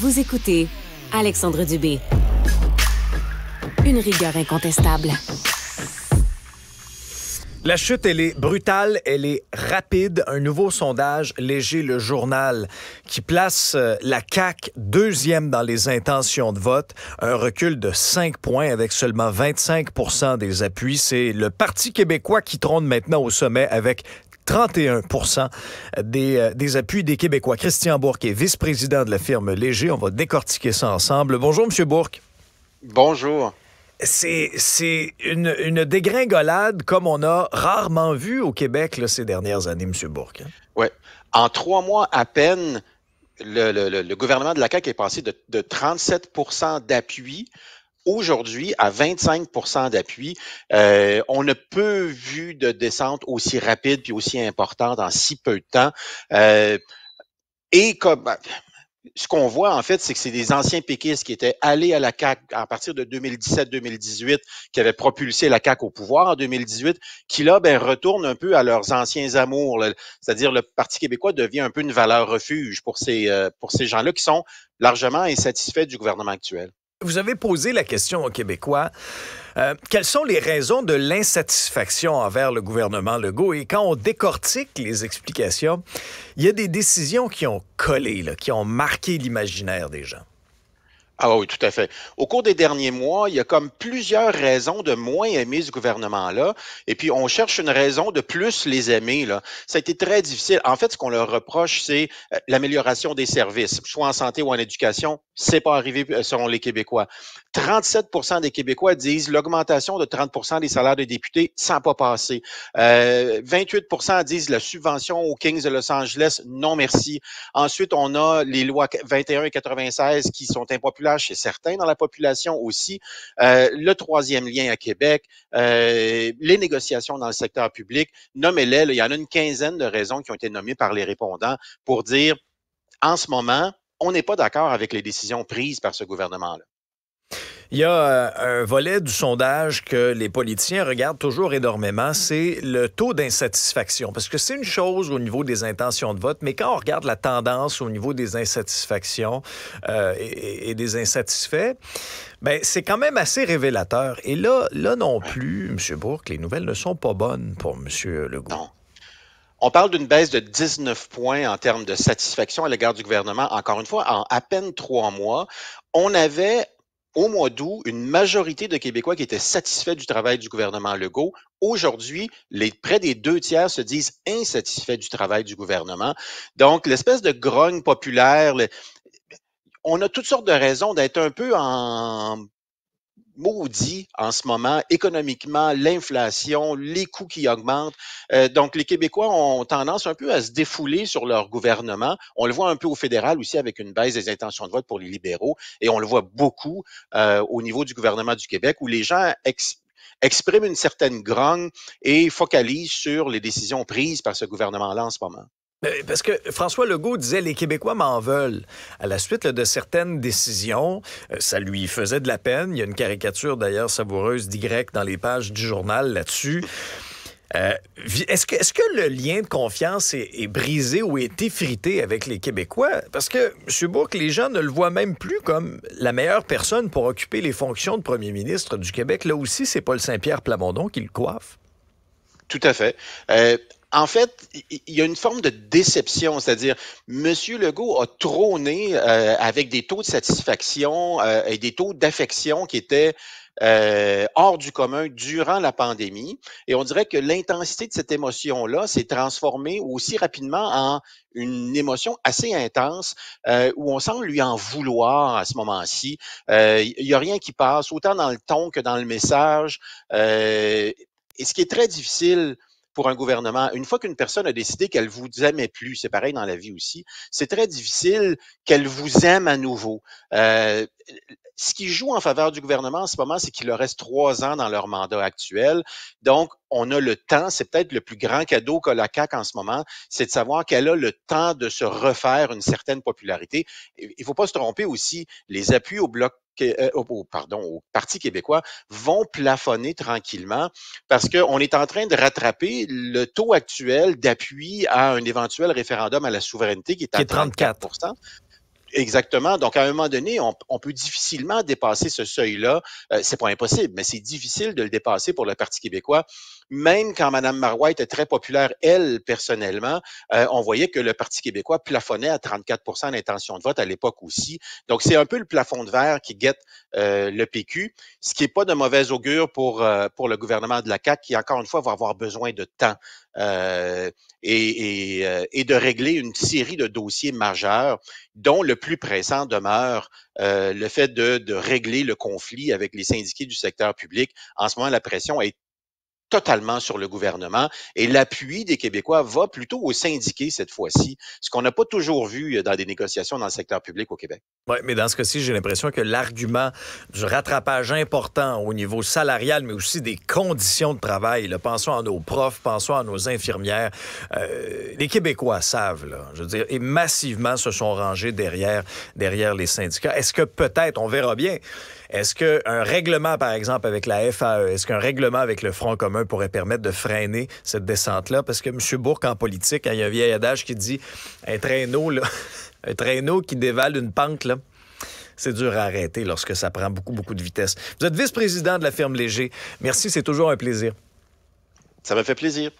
Vous écoutez Alexandre Dubé. Une rigueur incontestable. La chute, elle est brutale, elle est rapide. Un nouveau sondage léger, le journal, qui place euh, la CAQ deuxième dans les intentions de vote, un recul de 5 points avec seulement 25 des appuis. C'est le Parti québécois qui trône maintenant au sommet avec 31 euh, des, appuis des Québécois. Christian Bourque est vice-président de la firme Léger. On va décortiquer ça ensemble. Bonjour, M. Bourque. Bonjour c'est une, dégringolade comme on a rarement vu au Québec ces dernières années, M. Bourque. Hein. Oui. En trois mois à peine, le, gouvernement de la CAQ est passé de, 37 d'appui aujourd'hui à 25 d'appui. Euh, on ne peut vu de descente aussi rapide puis aussi importante en si peu de temps. Euh, et comme ce qu'on voit, en fait, c'est que c'est des anciens péquistes qui étaient allés à la CAQ à partir de 2017-2018, qui avaient propulsé la CAQ au pouvoir en 2018, qui là, ben, retournent un peu à leurs anciens amours. C'est-à-dire, le Parti québécois devient un peu une valeur refuge pour ces, euh, pour ces gens-là qui sont largement insatisfaits du gouvernement actuel. Vous avez posé la question aux Québécois. Euh, quelles sont les raisons de l'insatisfaction envers le gouvernement Legault? Et quand on décortique les explications, il y a des décisions qui ont collé, qui ont marqué l'imaginaire des gens. Ah oui, tout à fait. Au cours des derniers mois, il y a comme plusieurs raisons de moins aimer ce gouvernement-là. Et puis, on cherche une raison de plus les aimer. Là. Ça a été très difficile. En fait, ce qu'on leur reproche, c'est euh, l'amélioration des services, soit en santé ou en éducation. C'est pas arrivé euh, selon les Québécois. 37 des Québécois disent l'augmentation de 30 des salaires des députés, sans pas passer. Euh, 28 disent la subvention aux Kings de Los Angeles, non merci. Ensuite, on a les lois 21 et 96 qui sont impopulaires chez certains dans la population aussi, euh, le troisième lien à Québec, euh, les négociations dans le secteur public, nommez-les, il y en a une quinzaine de raisons qui ont été nommées par les répondants pour dire, en ce moment, on n'est pas d'accord avec les décisions prises par ce gouvernement-là. Il y a euh, un volet du sondage que les politiciens regardent toujours énormément, c'est le taux d'insatisfaction. Parce que c'est une chose au niveau des intentions de vote, mais quand on regarde la tendance au niveau des insatisfactions euh, et, des insatisfaits, ben, c'est quand même assez révélateur. Et là, là non plus, M. Bourque, les nouvelles ne sont pas bonnes pour M. Legault. On parle d'une baisse de 19 points en termes de satisfaction à l'égard du gouvernement, encore une fois, en à peine trois mois. On avait au mois d'août, une majorité de Québécois qui étaient satisfaits du travail du gouvernement Legault. Aujourd'hui, les, près des deux tiers se disent insatisfaits du travail du gouvernement. Donc, l'espèce de grogne populaire, on a toutes sortes de raisons d'être un peu en maudit en ce moment, économiquement, l'inflation, les coûts qui augmentent. Euh, donc, les Québécois ont tendance un peu à se défouler sur leur gouvernement. On le voit un peu au fédéral aussi avec une baisse des intentions de vote pour les libéraux et on le voit beaucoup euh, au niveau du gouvernement du Québec où les gens expriment une certaine grogne et focalisent sur les décisions prises par ce gouvernement-là en ce moment. Euh, parce que François Legault disait les Québécois m'en veulent. À la suite de certaines décisions, euh, ça lui faisait de la peine. Il y a une caricature d'ailleurs savoureuse d'Y dans les pages du journal là-dessus. Euh, est-ce que, le lien de confiance est, brisé ou est effrité avec les Québécois? Parce que, M. Bourque, les gens ne le voient même plus comme la meilleure personne pour occuper les fonctions de premier ministre du Québec. Là aussi, c'est Paul Saint-Pierre Plamondon qui le coiffe. Tout à fait en fait, il y a une forme de déception, c'est-à-dire M. Legault a trôné euh, avec des taux de satisfaction euh, et des taux d'affection qui étaient euh, hors du commun durant la pandémie. Et on dirait que l'intensité de cette émotion-là s'est transformée aussi rapidement en une émotion assez intense où on semble lui en vouloir à ce moment-ci. Il n'y a rien qui passe, autant dans le ton que dans le message. et ce qui est très difficile pour un gouvernement. Une fois qu'une personne a décidé qu'elle vous aimait plus, c'est pareil dans la vie aussi, c'est très difficile qu'elle vous aime à nouveau. Euh, ce qui joue en faveur du gouvernement en ce moment, c'est qu'il leur reste trois ans dans leur mandat actuel. Donc, on a le temps, c'est peut-être le plus grand cadeau qu'a la CAQ en ce moment, c'est de savoir qu'elle a le temps de se refaire une certaine popularité. Il ne faut pas se tromper aussi, les appuis au Bloc euh, pardon, au Parti québécois vont plafonner tranquillement parce qu'on est en train de rattraper le taux actuel d'appui à un éventuel référendum à la souveraineté qui est à 34 Exactement. Donc, à un moment donné, on, peut difficilement dépasser ce seuil-là. Euh, c'est pas impossible, mais c'est difficile de le dépasser pour le Parti québécois même quand Mme Marois était très populaire, elle, personnellement, euh, on voyait que le Parti québécois plafonnait à 34 l'intention de vote à l'époque aussi. Donc, c'est un peu le plafond de verre qui guette euh, le PQ, ce qui n'est pas de mauvaise augure pour, euh, pour le gouvernement de la CAQ, qui, encore une fois, va avoir besoin de temps et, de régler une série de dossiers majeurs, dont le plus pressant demeure le fait de, de régler le conflit avec les syndiqués du secteur public. En ce moment, la pression est totalement sur le gouvernement et l'appui des Québécois va plutôt aux syndiqués cette fois-ci, ce qu'on n'a pas toujours vu euh, dans des négociations dans le secteur public au Québec. Oui, mais dans ce cas-ci, j'ai l'impression que l'argument du rattrapage important au niveau salarial, mais aussi des conditions de travail, pensons à nos profs, pensons à nos infirmières, euh, les Québécois savent, je veux dire, et massivement se sont rangés derrière, derrière les syndicats. Est-ce que peut-être, on verra bien, est-ce qu'un règlement, par exemple, avec la FAE, est-ce qu'un règlement avec le Front commun, pourrait permettre de freiner cette descente-là? Parce que M. Bourque, en politique, il y a un vieil adage qui dit un traîneau, un traîneau qui dévale une pente, c'est dur à arrêter lorsque ça prend beaucoup, beaucoup de vitesse. Vous êtes vice-président de la firme Léger. Merci, c'est toujours un plaisir. Ça me fait plaisir.